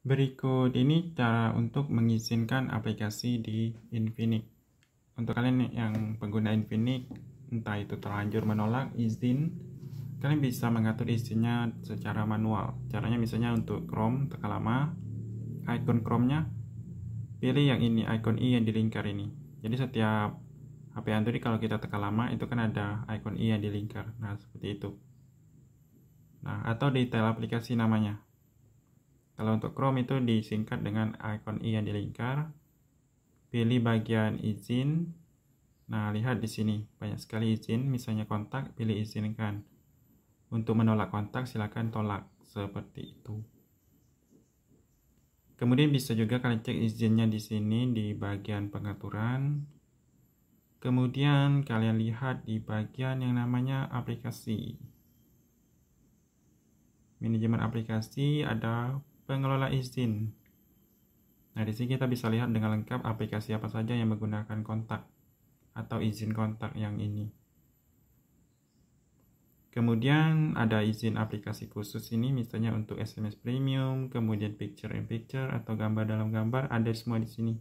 Berikut ini cara untuk mengizinkan aplikasi di Infinix. Untuk kalian yang pengguna Infinix, entah itu terlanjur menolak izin, kalian bisa mengatur izinnya secara manual. Caranya misalnya untuk Chrome, tekan lama, icon Chrome-nya, pilih yang ini, icon i yang dilingkar ini. Jadi setiap HP Android kalau kita tekan lama, itu kan ada icon i yang dilingkar, Nah, seperti itu. Nah, atau detail aplikasi namanya. Kalau untuk Chrome itu disingkat dengan icon i yang dilingkar. Pilih bagian izin. Nah, lihat di sini banyak sekali izin, misalnya kontak, pilih izinkan. Untuk menolak kontak silakan tolak seperti itu. Kemudian bisa juga kalian cek izinnya di sini di bagian pengaturan. Kemudian kalian lihat di bagian yang namanya aplikasi. Manajemen aplikasi ada pengelola izin. Nah, di sini kita bisa lihat dengan lengkap aplikasi apa saja yang menggunakan kontak atau izin kontak yang ini. Kemudian ada izin aplikasi khusus ini misalnya untuk SMS premium, kemudian picture in picture atau gambar dalam gambar ada semua di sini.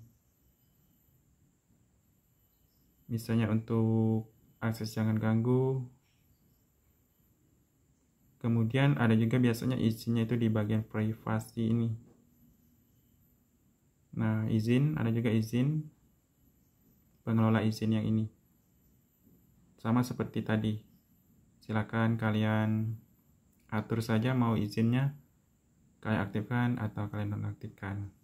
Misalnya untuk akses jangan ganggu, Kemudian ada juga biasanya izinnya itu di bagian privasi ini. Nah, izin, ada juga izin pengelola izin yang ini. Sama seperti tadi. Silakan kalian atur saja mau izinnya kalian aktifkan atau kalian nonaktifkan.